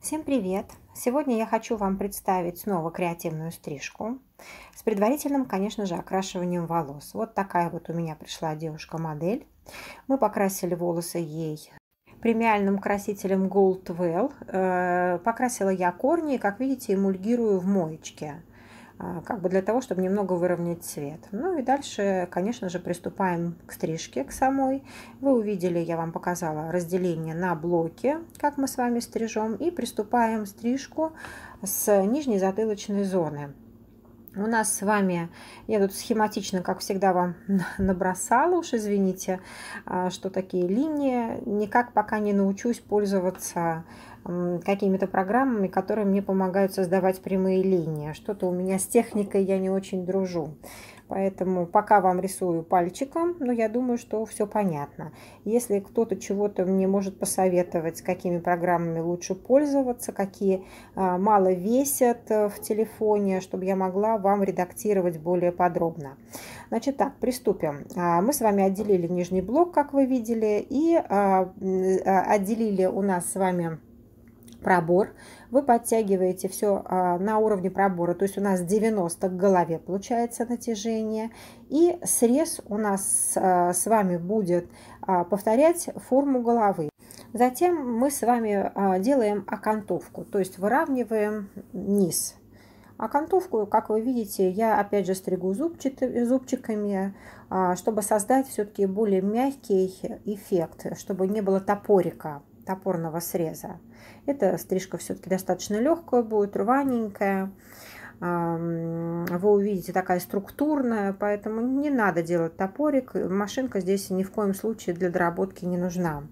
Всем привет! Сегодня я хочу вам представить снова креативную стрижку с предварительным, конечно же, окрашиванием волос. Вот такая вот у меня пришла девушка-модель. Мы покрасили волосы ей премиальным красителем Gold Well. Э, покрасила я корни и, как видите, эмульгирую в моечке. А, как бы для того, чтобы немного выровнять цвет. Ну и дальше, конечно же, приступаем к стрижке, к самой. Вы увидели, я вам показала разделение на блоки, как мы с вами стрижем, и приступаем стрижку с нижней затылочной зоны. У нас с вами, я тут схематично, как всегда, вам набросала, уж извините, а, что такие линии. Никак пока не научусь пользоваться какими-то программами, которые мне помогают создавать прямые линии. Что-то у меня с техникой я не очень дружу. Поэтому пока вам рисую пальчиком, но я думаю, что все понятно. Если кто-то чего-то мне может посоветовать, какими программами лучше пользоваться, какие а, мало весят э, в телефоне, чтобы я могла вам редактировать более подробно. Значит так, приступим. А, мы с вами отделили нижний блок, как вы видели, и а, э, отделили у нас с вами пробор. Вы подтягиваете все а, на уровне пробора, то есть у нас 90 к голове получается натяжение. И срез у нас а, с вами будет а, повторять форму головы. Затем мы с вами делаем окантовку, то есть выравниваем низ. Окантовку, как вы видите, я опять же стригу зубчиками, чтобы создать все-таки более мягкий эффект, чтобы не было топорика, топорного среза. Эта стрижка все-таки достаточно легкая будет, рваненькая. Вы увидите такая структурная, поэтому не надо делать топорик. Машинка здесь ни в коем случае для доработки не нужна.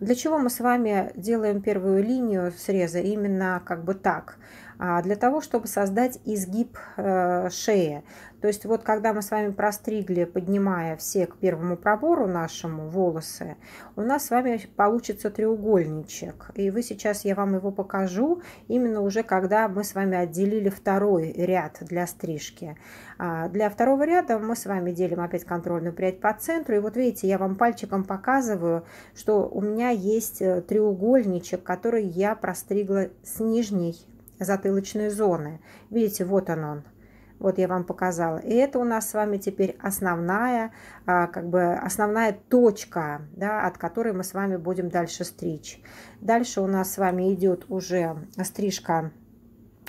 Для чего мы с вами делаем первую линию среза именно как бы так? А, для того, чтобы создать изгиб э, шеи. То есть вот когда мы с вами простригли, поднимая все к первому пробору нашему волосы, у нас с вами получится треугольничек. И вы сейчас, я вам его покажу, именно уже когда мы с вами отделили второй ряд для стрижки. А, для второго ряда мы с вами делим опять контрольную прядь по центру. И вот видите, я вам пальчиком показываю, что у меня есть э, треугольничек, который я простригла с нижней затылочной зоны. Видите, вот он он. Вот я вам показала. И это у нас с вами теперь основная, а, как бы основная точка, да, от которой мы с вами будем дальше стричь. Дальше у нас с вами идет уже стрижка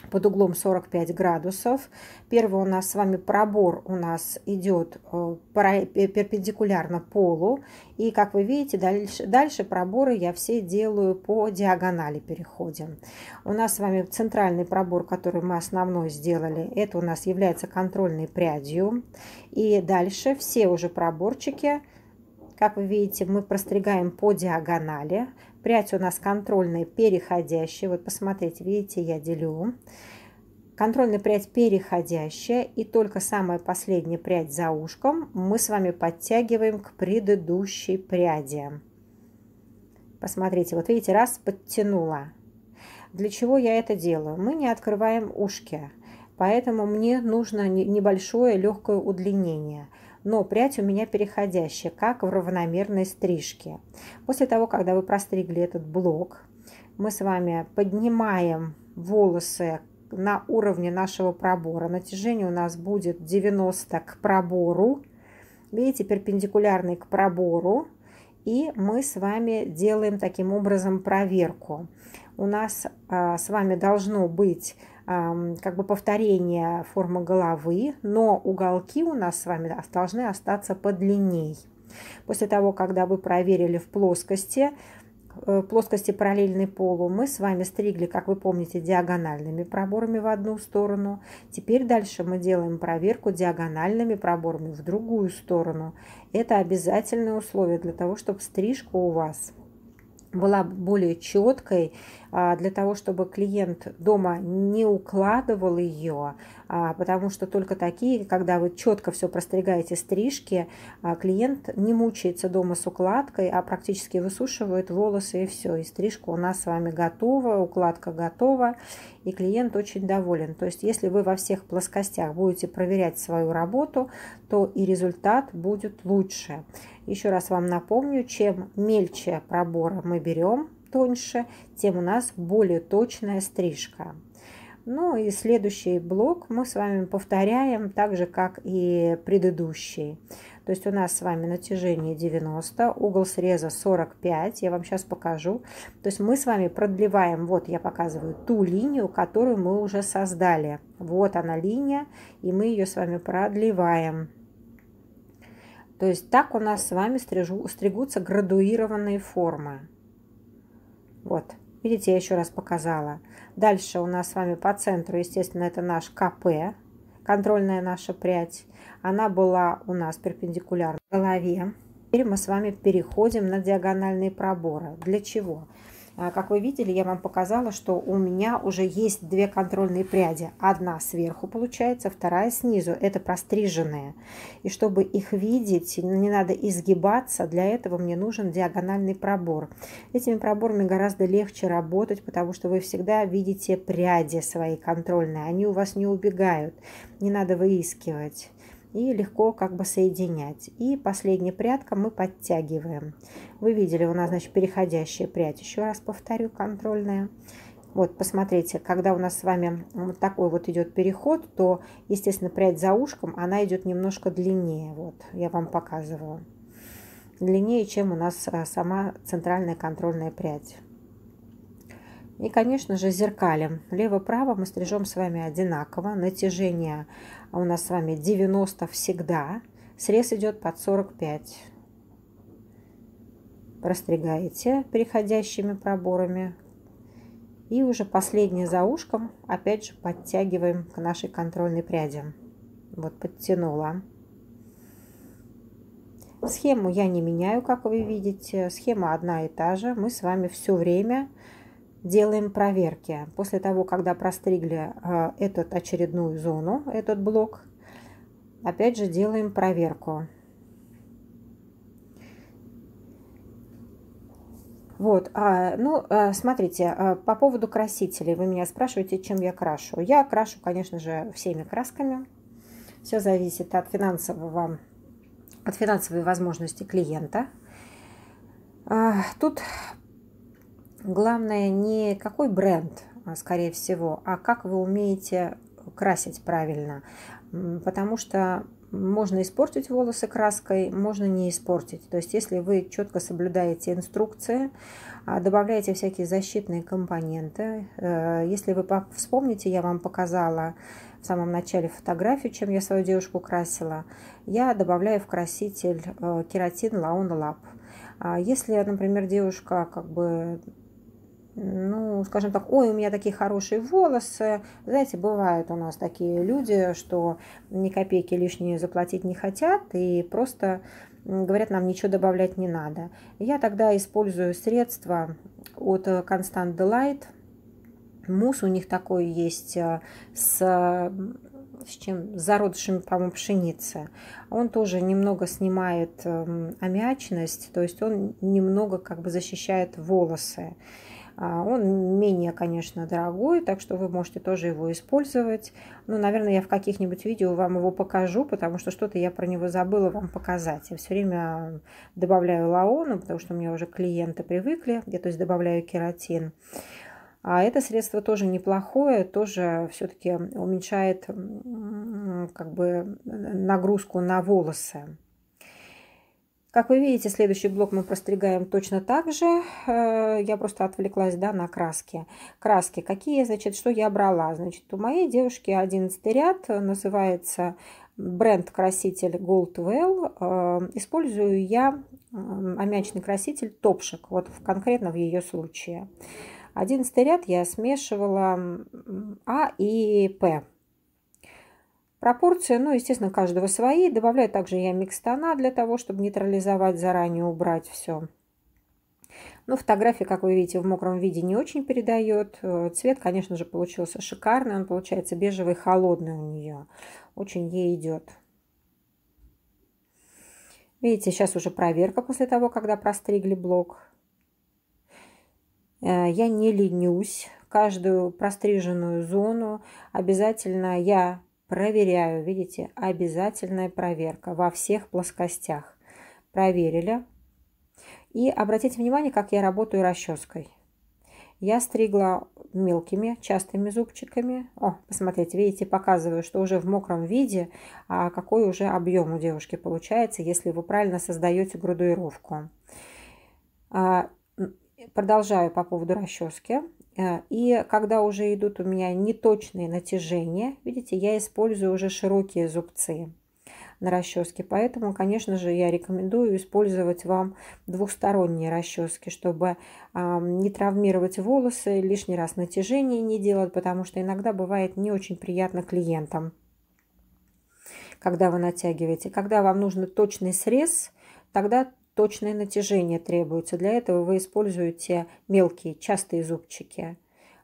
под углом 45 градусов. Первый у нас с вами пробор у нас идет э, перпендикулярно полу. И, как вы видите, дальше, дальше проборы я все делаю по диагонали переходим. У нас с вами центральный пробор, который мы основной сделали, это у нас является контрольной прядью. И дальше все уже проборчики как вы видите, мы простригаем по диагонали, прядь у нас контрольная, переходящая. Вот посмотрите, видите, я делю. Контрольная прядь переходящая и только самая последняя прядь за ушком мы с вами подтягиваем к предыдущей пряди. Посмотрите, вот видите, раз подтянула. Для чего я это делаю? Мы не открываем ушки, поэтому мне нужно небольшое легкое удлинение – но прядь у меня переходящая, как в равномерной стрижке. После того, когда вы простригли этот блок, мы с вами поднимаем волосы на уровне нашего пробора. Натяжение у нас будет 90 к пробору. Видите, перпендикулярный к пробору. И мы с вами делаем таким образом проверку. У нас а, с вами должно быть как бы повторение формы головы, но уголки у нас с вами должны остаться подлинней. После того, когда вы проверили в плоскости, э, плоскости параллельной полу мы с вами стригли, как вы помните, диагональными проборами в одну сторону. Теперь дальше мы делаем проверку диагональными проборами в другую сторону. Это обязательное условие для того, чтобы стрижка у вас была более четкой а, для того, чтобы клиент дома не укладывал ее, а, потому что только такие, когда вы четко все простригаете стрижки, а, клиент не мучается дома с укладкой, а практически высушивает волосы и все. И стрижка у нас с вами готова, укладка готова, и клиент очень доволен. То есть если вы во всех плоскостях будете проверять свою работу, то и результат будет лучше. Еще раз вам напомню, чем мельче пробора мы берем, тоньше, тем у нас более точная стрижка. Ну и следующий блок мы с вами повторяем так же, как и предыдущий. То есть у нас с вами натяжение 90, угол среза 45, я вам сейчас покажу. То есть мы с вами продлеваем, вот я показываю ту линию, которую мы уже создали. Вот она линия, и мы ее с вами продлеваем. То есть так у нас с вами стрижу, стригутся градуированные формы. Вот, видите, я еще раз показала. Дальше у нас с вами по центру, естественно, это наш КП, контрольная наша прядь. Она была у нас перпендикулярно голове. Теперь мы с вами переходим на диагональные проборы. Для чего? Для чего? А, как вы видели, я вам показала, что у меня уже есть две контрольные пряди. Одна сверху получается, вторая снизу. Это простриженные. И чтобы их видеть, не надо изгибаться. Для этого мне нужен диагональный пробор. Этими проборами гораздо легче работать, потому что вы всегда видите пряди свои контрольные. Они у вас не убегают. Не надо выискивать и легко как бы соединять. И последний прядка мы подтягиваем. Вы видели, у нас, значит, переходящая прядь, еще раз повторю, контрольная. Вот, посмотрите, когда у нас с вами вот такой вот идет переход, то, естественно, прядь за ушком, она идет немножко длиннее. Вот, я вам показываю Длиннее, чем у нас а, сама центральная контрольная прядь. И, конечно же, зеркалем Лево-право мы стрижем с вами одинаково. Натяжение а у нас с вами 90 всегда, срез идет под 45. Простригаете переходящими проборами. И уже последнее за ушком опять же подтягиваем к нашей контрольной пряди. Вот подтянула. Схему я не меняю, как вы видите. Схема одна и та же. Мы с вами все время делаем проверки. После того, когда простригли э, этот очередную зону, этот блок, опять же делаем проверку. Вот, а, ну, э, смотрите, э, по поводу красителей. Вы меня спрашиваете, чем я крашу. Я крашу, конечно же, всеми красками. Все зависит от финансового, от финансовой возможности клиента. Тут главное не какой бренд, а, скорее всего, а как вы умеете красить правильно. Потому что можно испортить волосы краской, можно не испортить. То есть, если вы четко соблюдаете инструкции, а, добавляете всякие защитные компоненты, э, если вы вспомните, я вам показала в самом начале фотографию, чем я свою девушку красила, я добавляю в краситель э, кератин Laon Lab. А, если, например, девушка как бы ну, скажем так, ой, у меня такие хорошие волосы. Знаете, бывают у нас такие люди, что ни копейки лишние заплатить не хотят и просто говорят, нам ничего добавлять не надо. Я тогда использую средства от э, Constant Delight. Мусс у них такой есть э, с с чем с зародышами, по-моему, пшеницы. Он тоже немного снимает эм, аммиачность, то есть он немного как бы защищает волосы. А, он менее, конечно, дорогой, так что вы можете тоже его использовать. Ну, наверное, я в каких-нибудь видео вам его покажу, потому что что-то я про него забыла вам показать. Я все время добавляю лаону, потому что у меня уже клиенты привыкли. Я, то есть, добавляю кератин. А это средство тоже неплохое, тоже все-таки уменьшает как бы нагрузку на волосы. Как вы видите, следующий блок мы простригаем точно так же. Э, я просто отвлеклась да, на краски. Краски какие, значит, что я брала? Значит, у моей девушки 11 ряд, э, называется бренд краситель Goldwell. Э, использую я аммиачный краситель Топшик, вот конкретно в ее случае. 11 ряд я смешивала А и П. Пропорции, ну, естественно, каждого свои. Добавляю также я микстона для того, чтобы нейтрализовать, заранее убрать все. Ну, фотография, как вы видите, в мокром виде не очень передает. Э, цвет, конечно же, получился шикарный. Он получается бежевый, холодный у нее. Очень ей идет. Видите, сейчас уже проверка после того, когда простригли блок. Э, я не ленюсь. Каждую простриженную зону обязательно я Проверяю, видите, обязательная проверка во всех плоскостях. Проверили. И обратите внимание, как я работаю расческой. Я стригла мелкими, частыми зубчиками. О, посмотрите, видите, показываю, что уже в мокром виде, а какой уже объем у девушки получается, если вы правильно создаете градуировку. А, продолжаю по поводу расчески. Э, и когда уже идут у меня неточные натяжения, видите, я использую уже широкие зубцы на расческе. Поэтому, конечно же, я рекомендую использовать вам двухсторонние расчески, чтобы э, не травмировать волосы, лишний раз натяжение не делать, потому что иногда бывает не очень приятно клиентам, когда вы натягиваете. Когда вам нужен точный срез, тогда Точное натяжение требуется. Для этого вы используете мелкие, частые зубчики.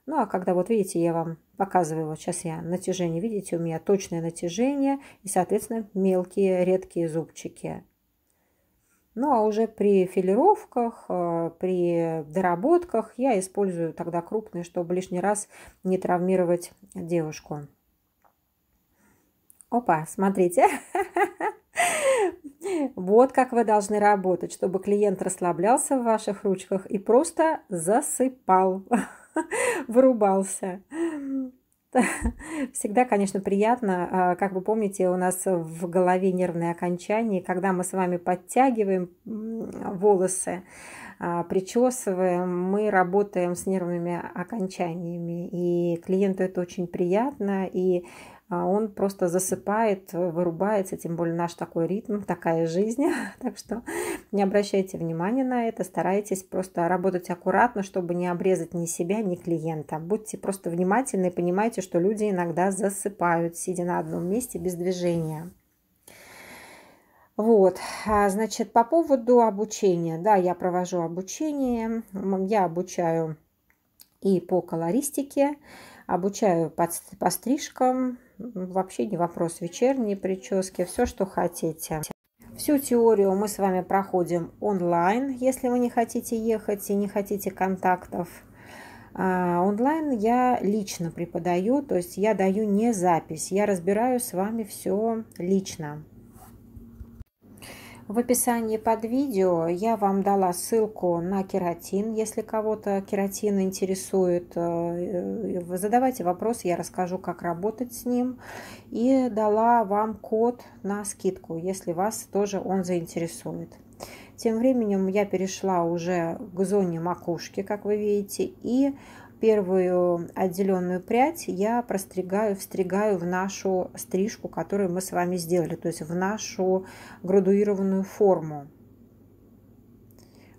Ну а когда вот видите, я вам показываю, вот сейчас я натяжение, видите, у меня точное натяжение и, соответственно, мелкие, редкие зубчики. Ну а уже при филировках, э, при доработках я использую тогда крупные, чтобы лишний раз не травмировать девушку. Опа, смотрите. Вот как вы должны работать, чтобы клиент расслаблялся в ваших ручках и просто засыпал, вырубался. Всегда, конечно, приятно. А, как вы помните, у нас в голове нервные окончания. Когда мы с вами подтягиваем волосы, а, причесываем, мы работаем с нервными окончаниями. И клиенту это очень приятно. И а он просто засыпает, вырубается, тем более наш такой ритм, такая жизнь. Так что не обращайте внимания на это, старайтесь просто работать аккуратно, чтобы не обрезать ни себя, ни клиента. Будьте просто внимательны и понимайте, что люди иногда засыпают, сидя на одном месте без движения. Вот, а, значит, по поводу обучения. Да, я провожу обучение, я обучаю и по колористике, обучаю по, по стрижкам, вообще не вопрос вечерние прически, все, что хотите. Всю теорию мы с вами проходим онлайн, если вы не хотите ехать и не хотите контактов. А онлайн я лично преподаю, то есть я даю не запись, я разбираю с вами все лично. В описании под видео я вам дала ссылку на кератин. Если кого-то кератин интересует, э, э, задавайте вопросы, я расскажу, как работать с ним. И дала вам код на скидку, если вас тоже он заинтересует. Тем временем я перешла уже к зоне макушки, как вы видите, и первую отделенную прядь я простригаю, встригаю в нашу стрижку, которую мы с вами сделали, то есть в нашу градуированную форму.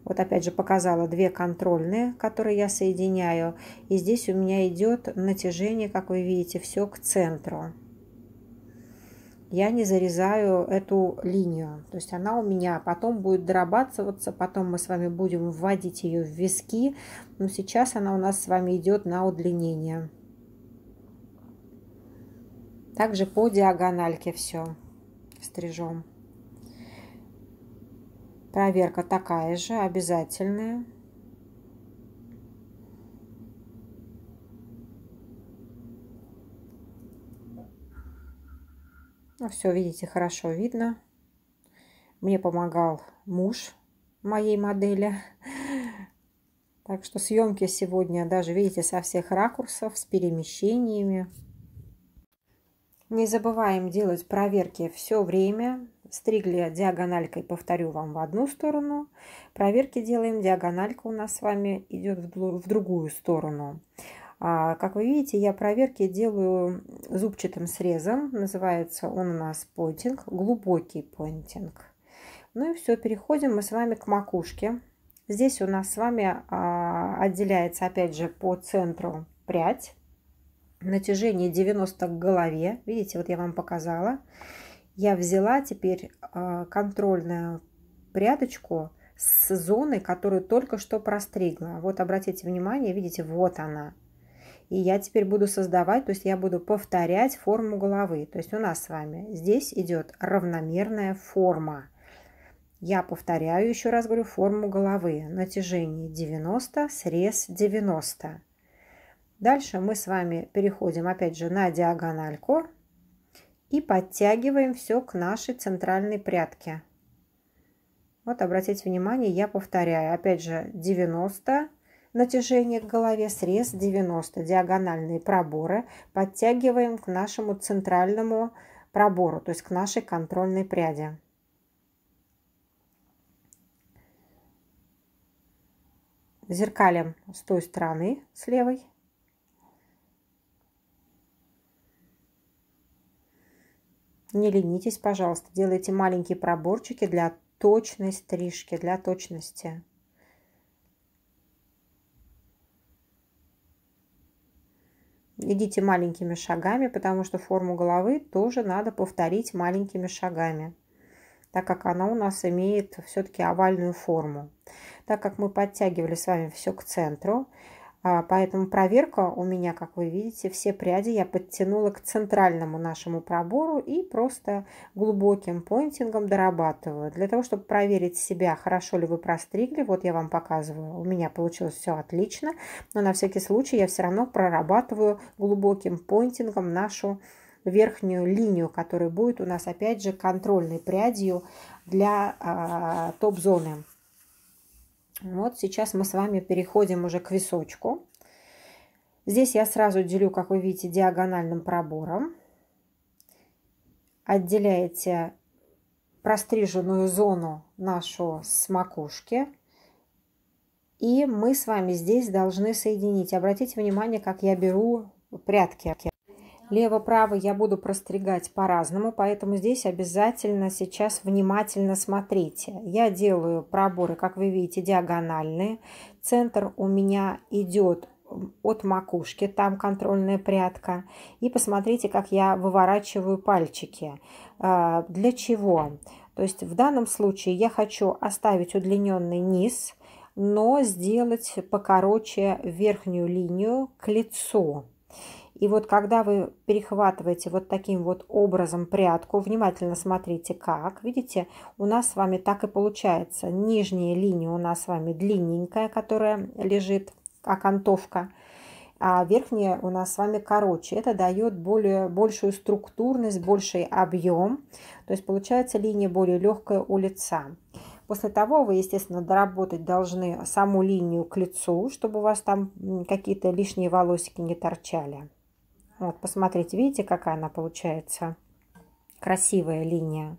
Вот опять же показала две контрольные, которые я соединяю. И здесь у меня идет натяжение, как вы видите, все к центру я не зарезаю эту линию. То есть она у меня потом будет дорабатываться, потом мы с вами будем вводить ее в виски. Но сейчас она у нас с вами идет на удлинение. Также по диагональке все стрижем. Проверка такая же, обязательная. Ну, все, видите, хорошо видно. Мне помогал муж моей модели. Так что съемки сегодня даже, видите, со всех ракурсов, с перемещениями. Не забываем делать проверки все время. Стригли диагональкой, повторю вам, в одну сторону. Проверки делаем, диагональка у нас с вами идет в другую сторону. А, как вы видите, я проверки делаю зубчатым срезом. Называется он у нас поинтинг, глубокий поинтинг. Ну и все, переходим мы с вами к макушке. Здесь у нас с вами а, отделяется, опять же, по центру прядь. Натяжение 90 к голове. Видите, вот я вам показала. Я взяла теперь а, контрольную прядочку с зоны, которую только что простригла. Вот обратите внимание, видите, вот она, и я теперь буду создавать, то есть я буду повторять форму головы. То есть у нас с вами здесь идет равномерная форма. Я повторяю еще раз говорю форму головы. Натяжение 90, срез 90. Дальше мы с вами переходим опять же на диагональку и подтягиваем все к нашей центральной прядке. Вот обратите внимание, я повторяю, опять же 90, натяжение к голове, срез 90, диагональные проборы подтягиваем к нашему центральному пробору, то есть к нашей контрольной пряди. Зеркалим с той стороны, с левой. Не ленитесь, пожалуйста, делайте маленькие проборчики для точной стрижки, для точности. Идите маленькими шагами, потому что форму головы тоже надо повторить маленькими шагами, так как она у нас имеет все-таки овальную форму. Так как мы подтягивали с вами все к центру, а, поэтому проверка у меня, как вы видите, все пряди я подтянула к центральному нашему пробору и просто глубоким поинтингом дорабатываю. Для того, чтобы проверить себя, хорошо ли вы простригли, вот я вам показываю, у меня получилось все отлично, но на всякий случай я все равно прорабатываю глубоким поинтингом нашу верхнюю линию, которая будет у нас опять же контрольной прядью для а, топ-зоны. Вот сейчас мы с вами переходим уже к височку. Здесь я сразу делю, как вы видите, диагональным пробором. Отделяете простриженную зону нашу с макушки. И мы с вами здесь должны соединить. Обратите внимание, как я беру прядки. Лево-право я буду простригать по-разному, поэтому здесь обязательно сейчас внимательно смотрите. Я делаю проборы, как вы видите, диагональные. Центр у меня идет от макушки, там контрольная прядка. И посмотрите, как я выворачиваю пальчики. А, для чего? То есть в данном случае я хочу оставить удлиненный низ, но сделать покороче верхнюю линию к лицу. И вот когда вы перехватываете вот таким вот образом прядку, внимательно смотрите как, видите, у нас с вами так и получается. Нижняя линия у нас с вами длинненькая, которая лежит, окантовка, а верхняя у нас с вами короче. Это дает более, большую структурность, больший объем. То есть получается линия более легкая у лица. После того вы, естественно, доработать должны саму линию к лицу, чтобы у вас там какие-то лишние волосики не торчали. Вот, посмотрите, видите, какая она получается? Красивая линия.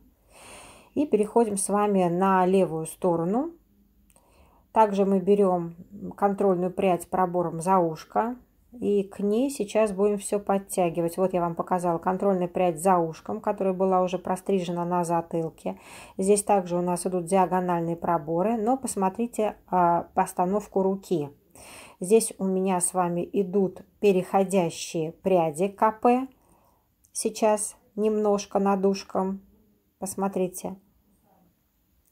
И переходим с вами на левую сторону. Также мы берем контрольную прядь пробором за ушко. И к ней сейчас будем все подтягивать. Вот я вам показала контрольную прядь за ушком, которая была уже прострижена на затылке. Здесь также у нас идут диагональные проборы, но посмотрите а, постановку руки. Здесь у меня с вами идут переходящие пряди КП. Сейчас немножко над ушком. Посмотрите.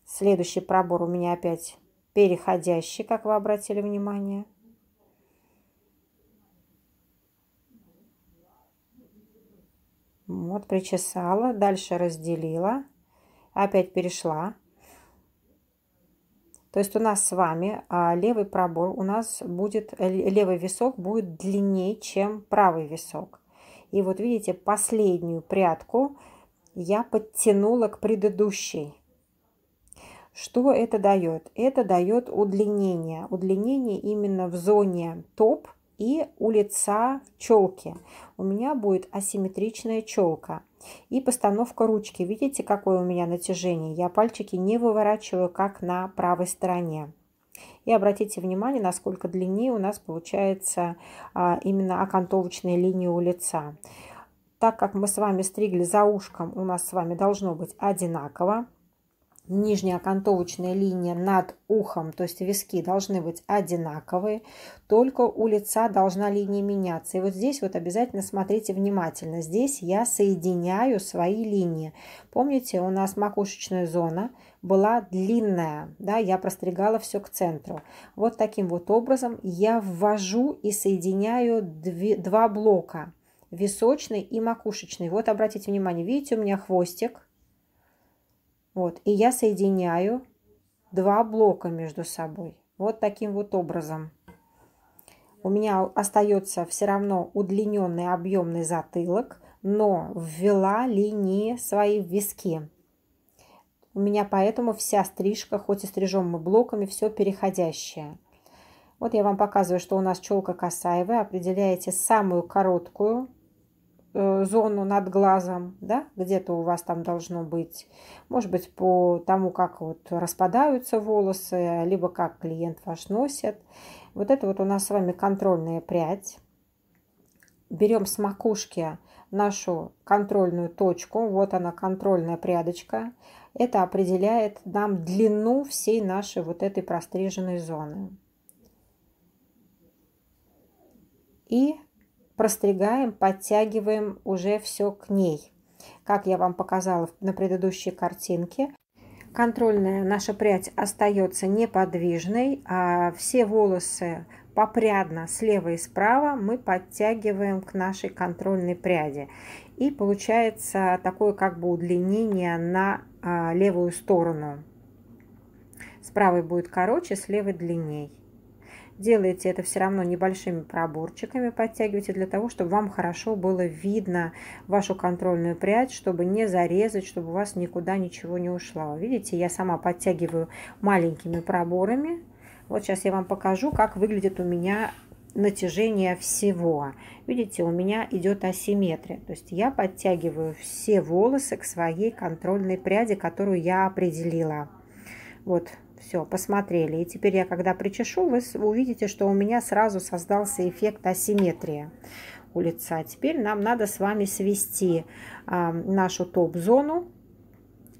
Следующий пробор у меня опять переходящий, как вы обратили внимание. Вот, причесала, дальше разделила, опять перешла то есть у нас с вами а, левый пробор, у нас будет, э, левый висок будет длиннее, чем правый висок. И вот видите, последнюю прядку я подтянула к предыдущей. Что это дает? Это дает удлинение. Удлинение именно в зоне топ и у лица челки. У меня будет асимметричная челка. И постановка ручки. Видите, какое у меня натяжение? Я пальчики не выворачиваю, как на правой стороне. И обратите внимание, насколько длиннее у нас получается а, именно окантовочная линия у лица. Так как мы с вами стригли за ушком, у нас с вами должно быть одинаково нижняя окантовочная линия над ухом, то есть виски должны быть одинаковые, только у лица должна линия меняться. И вот здесь вот обязательно смотрите внимательно. Здесь я соединяю свои линии. Помните, у нас макушечная зона была длинная, да, я простригала все к центру. Вот таким вот образом я ввожу и соединяю две, два блока, височный и макушечный. Вот обратите внимание, видите, у меня хвостик, вот, и я соединяю два блока между собой. Вот таким вот образом. У меня остается все равно удлиненный объемный затылок, но ввела линии свои в виски. У меня поэтому вся стрижка, хоть и стрижем мы блоками, все переходящее. Вот я вам показываю, что у нас челка косаевая. Определяете самую короткую Э, зону над глазом, да, где-то у вас там должно быть, может быть, по тому, как вот распадаются волосы, либо как клиент ваш носит. Вот это вот у нас с вами контрольная прядь. Берем с макушки нашу контрольную точку, вот она контрольная прядочка. Это определяет нам длину всей нашей вот этой простриженной зоны. И простригаем, подтягиваем уже все к ней. Как я вам показала на предыдущей картинке, контрольная наша прядь остается неподвижной, а все волосы попрядно слева и справа мы подтягиваем к нашей контрольной пряди. И получается такое как бы удлинение на а, левую сторону. С правой будет короче, с левой длинней делаете это все равно небольшими проборчиками, подтягивайте для того, чтобы вам хорошо было видно вашу контрольную прядь, чтобы не зарезать, чтобы у вас никуда ничего не ушло. Видите, я сама подтягиваю маленькими проборами. Вот сейчас я вам покажу, как выглядит у меня натяжение всего. Видите, у меня идет асимметрия. То есть я подтягиваю все волосы к своей контрольной пряди, которую я определила. Вот все, посмотрели. И теперь я, когда причешу, вы увидите, что у меня сразу создался эффект асимметрии у лица. Теперь нам надо с вами свести э, нашу топ-зону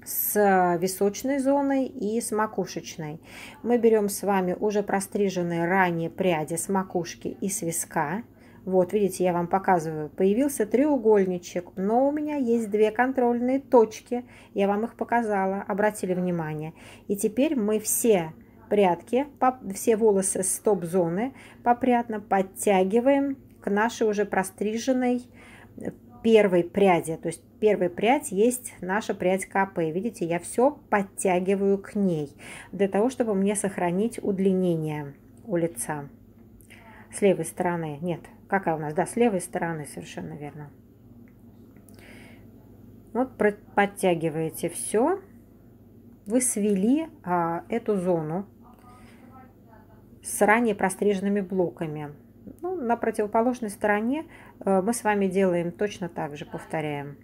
с височной зоной и с макушечной. Мы берем с вами уже простриженные ранее пряди с макушки и с виска. Вот, видите, я вам показываю. Появился треугольничек, но у меня есть две контрольные точки. Я вам их показала, обратили внимание. И теперь мы все прядки, все волосы стоп зоны попрятно подтягиваем к нашей уже простриженной э, первой пряди. То есть первая прядь есть наша прядь КП. Видите, я все подтягиваю к ней, для того, чтобы мне сохранить удлинение у лица. С левой стороны, нет, Какая у нас, да, с левой стороны, совершенно верно. Вот подтягиваете все. Вы свели а, эту зону с ранее простриженными блоками. Ну, на противоположной стороне э, мы с вами делаем точно так же, повторяем.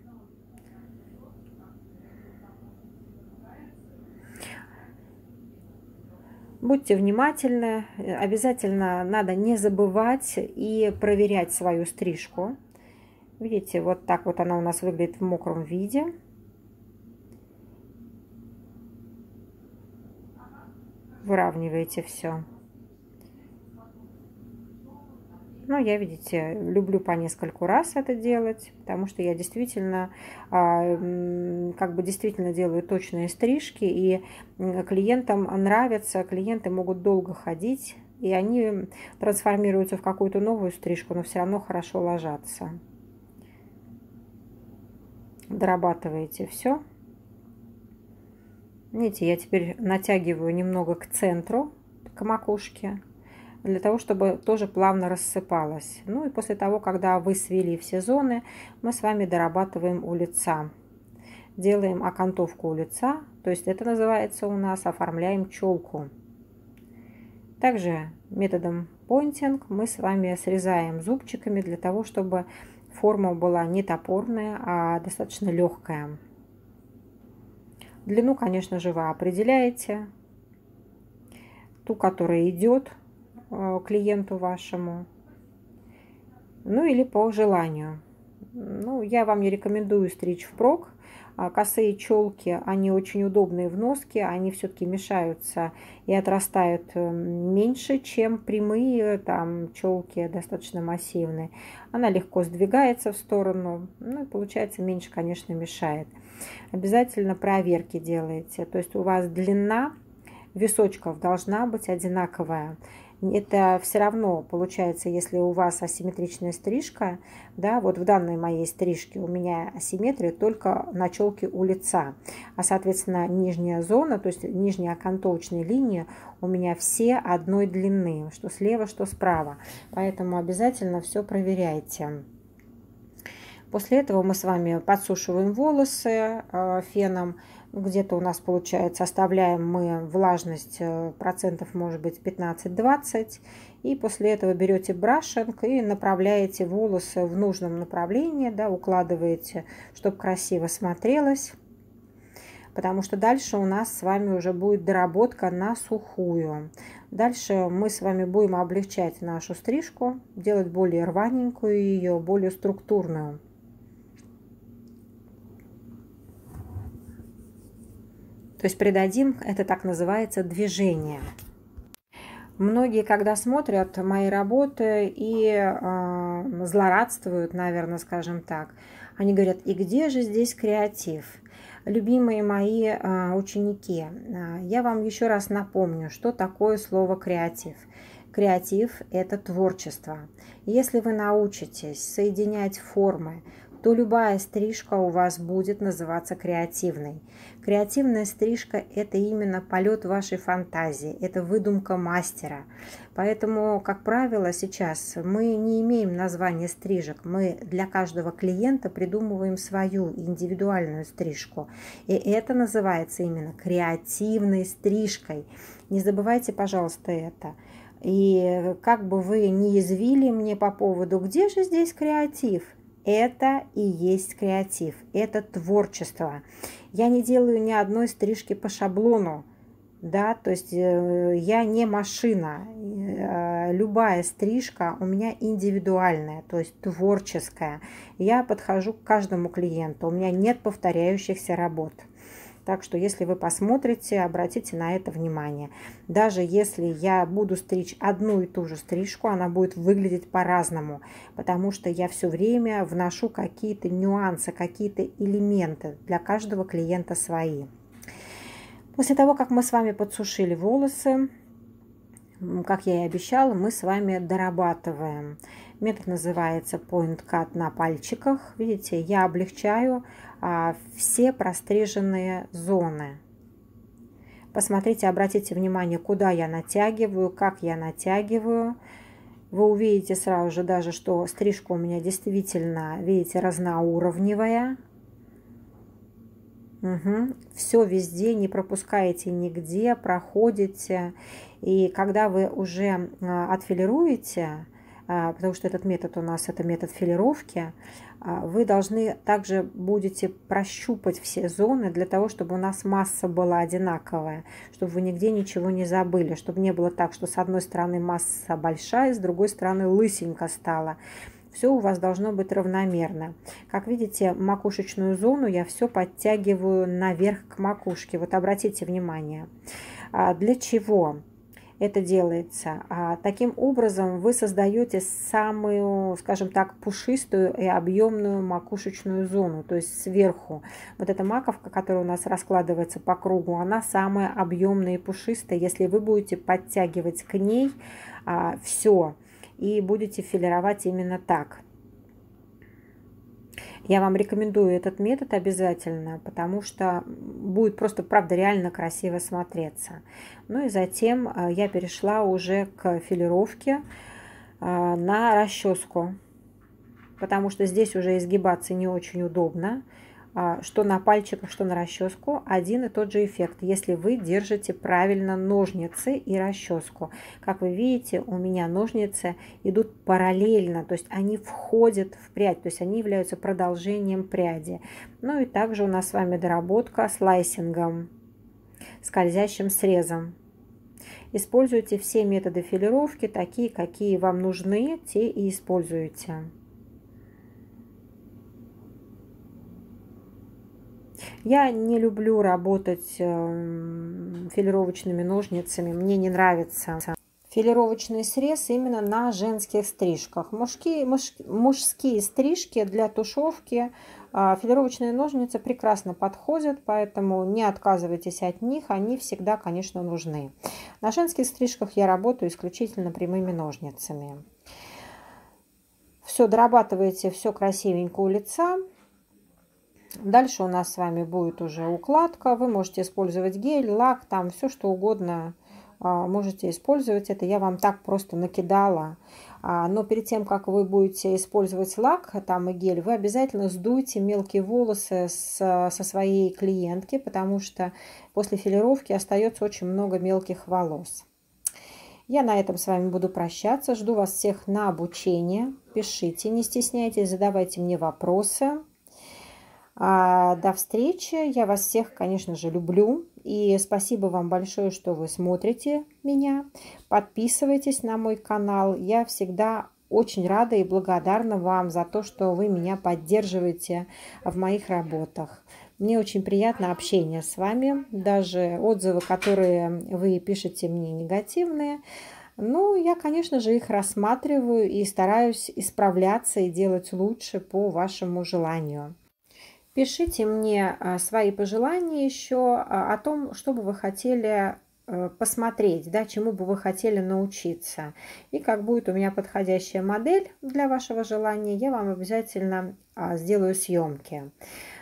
Будьте внимательны, обязательно надо не забывать и проверять свою стрижку. Видите, вот так вот она у нас выглядит в мокром виде. Выравниваете все. Но ну, я, видите, люблю по нескольку раз это делать, потому что я действительно, а, как бы действительно делаю точные стрижки, и клиентам нравится, клиенты могут долго ходить, и они трансформируются в какую-то новую стрижку, но все равно хорошо ложатся. Дорабатываете все. Видите, я теперь натягиваю немного к центру, к макушке для того, чтобы тоже плавно рассыпалась. Ну и после того, когда вы свели все зоны, мы с вами дорабатываем у лица. Делаем окантовку у лица, то есть это называется у нас оформляем челку. Также методом поинтинг мы с вами срезаем зубчиками для того, чтобы форма была не топорная, а достаточно легкая. Длину, конечно же, вы определяете, ту, которая идет, Э, клиенту вашему, ну или по желанию. Ну, я вам не рекомендую стричь впрок. А косые челки, они очень удобные в носке, они все-таки мешаются и отрастают э, меньше, чем прямые, там челки достаточно массивные. Она легко сдвигается в сторону, ну и получается меньше, конечно, мешает. Обязательно проверки делаете, то есть у вас длина височков должна быть одинаковая это все равно получается, если у вас асимметричная стрижка, да, вот в данной моей стрижке у меня асимметрия только на челке у лица, а, соответственно, нижняя зона, то есть нижняя окантовочная линия у меня все одной длины, что слева, что справа, поэтому обязательно все проверяйте. После этого мы с вами подсушиваем волосы э, феном, где-то у нас получается, оставляем мы влажность э, процентов, может быть, 15-20, и после этого берете брашинг и направляете волосы в нужном направлении, да, укладываете, чтобы красиво смотрелось, потому что дальше у нас с вами уже будет доработка на сухую. Дальше мы с вами будем облегчать нашу стрижку, делать более рваненькую ее, более структурную. То есть придадим, это так называется, движение. Многие, когда смотрят мои работы и э, злорадствуют, наверное, скажем так, они говорят, и где же здесь креатив? Любимые мои э, ученики, э, я вам еще раз напомню, что такое слово креатив. Креатив – это творчество. Если вы научитесь соединять формы, то любая стрижка у вас будет называться креативной. Креативная стрижка – это именно полет вашей фантазии, это выдумка мастера. Поэтому, как правило, сейчас мы не имеем названия стрижек, мы для каждого клиента придумываем свою индивидуальную стрижку. И это называется именно креативной стрижкой. Не забывайте, пожалуйста, это. И как бы вы ни извили мне по поводу, где же здесь креатив – это и есть креатив, это творчество. Я не делаю ни одной стрижки по шаблону, да, то есть э, я не машина, э, любая стрижка у меня индивидуальная, то есть творческая. Я подхожу к каждому клиенту, у меня нет повторяющихся работ. Так что если вы посмотрите, обратите на это внимание. Даже если я буду стричь одну и ту же стрижку, она будет выглядеть по-разному, потому что я все время вношу какие-то нюансы, какие-то элементы для каждого клиента свои. После того, как мы с вами подсушили волосы, как я и обещала, мы с вами дорабатываем Метод называется Point Cut на пальчиках. Видите, я облегчаю а, все простриженные зоны. Посмотрите, обратите внимание, куда я натягиваю, как я натягиваю. Вы увидите сразу же даже, что стрижка у меня действительно, видите, разноуровневая. Угу. Все везде, не пропускаете нигде, проходите. И когда вы уже а, отфилируете, а, потому что этот метод у нас это метод филировки, а, вы должны также будете прощупать все зоны для того, чтобы у нас масса была одинаковая, чтобы вы нигде ничего не забыли, чтобы не было так, что с одной стороны масса большая, с другой стороны лысенько стала все у вас должно быть равномерно. Как видите, макушечную зону я все подтягиваю наверх к макушке. Вот обратите внимание. А, для чего? это делается. А таким образом вы создаете самую, скажем так, пушистую и объемную макушечную зону, то есть сверху. Вот эта маковка, которая у нас раскладывается по кругу, она самая объемная и пушистая, если вы будете подтягивать к ней а, все и будете филировать именно так. Я вам рекомендую этот метод обязательно, потому что будет просто, правда, реально красиво смотреться. Ну и затем э, я перешла уже к филировке э, на расческу, потому что здесь уже изгибаться не очень удобно. А, что на пальчиках, что на расческу, один и тот же эффект, если вы держите правильно ножницы и расческу. Как вы видите, у меня ножницы идут параллельно, то есть они входят в прядь, то есть они являются продолжением пряди. Ну и также у нас с вами доработка с лайсингом, скользящим срезом. Используйте все методы филировки, такие, какие вам нужны, те и используйте. Я не люблю работать эм, филировочными ножницами, мне не нравится филировочный срез именно на женских стрижках. Мужские, муж, мужские стрижки для тушевки а, филировочные ножницы прекрасно подходят, поэтому не отказывайтесь от них, они всегда, конечно, нужны. На женских стрижках я работаю исключительно прямыми ножницами. Все дорабатываете, все красивенько у лица. Дальше у нас с вами будет уже укладка. Вы можете использовать гель, лак, там все что угодно а, можете использовать. Это я вам так просто накидала. А, но перед тем, как вы будете использовать лак там и гель, вы обязательно сдуйте мелкие волосы с, со своей клиентки, потому что после филировки остается очень много мелких волос. Я на этом с вами буду прощаться. Жду вас всех на обучение. Пишите, не стесняйтесь, задавайте мне вопросы. А, до встречи. Я вас всех, конечно же, люблю. И спасибо вам большое, что вы смотрите меня. Подписывайтесь на мой канал. Я всегда очень рада и благодарна вам за то, что вы меня поддерживаете в моих работах. Мне очень приятно общение с вами, даже отзывы, которые вы пишете мне негативные. Ну, я, конечно же, их рассматриваю и стараюсь исправляться и делать лучше по вашему желанию. Пишите мне а, свои пожелания еще а, о том, что бы вы хотели э, посмотреть, да, чему бы вы хотели научиться. И как будет у меня подходящая модель для вашего желания, я вам обязательно а, сделаю съемки.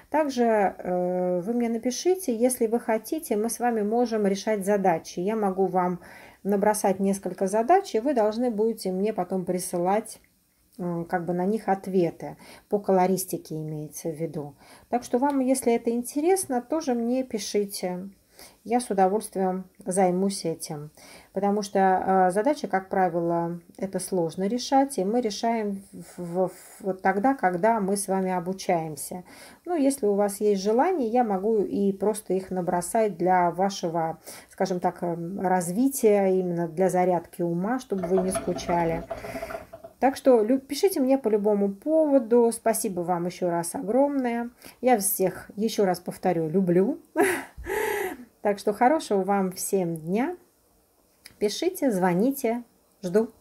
Также э, вы мне напишите, если вы хотите, мы с вами можем решать задачи. Я могу вам набросать несколько задач, и вы должны будете мне потом присылать как бы на них ответы по колористике имеется в виду. Так что вам, если это интересно, тоже мне пишите. Я с удовольствием займусь этим, потому что э, а, задачи, как правило, это сложно решать, и мы решаем в, в, в, вот тогда, когда мы с вами обучаемся. Ну, если у вас есть желание, я могу и просто их набросать для вашего, скажем так, развития, именно для зарядки ума, чтобы вы не скучали. Так что пишите мне по любому поводу. Спасибо вам еще раз огромное. Я всех, еще раз повторю, люблю. Так что хорошего вам всем дня. Пишите, звоните. Жду.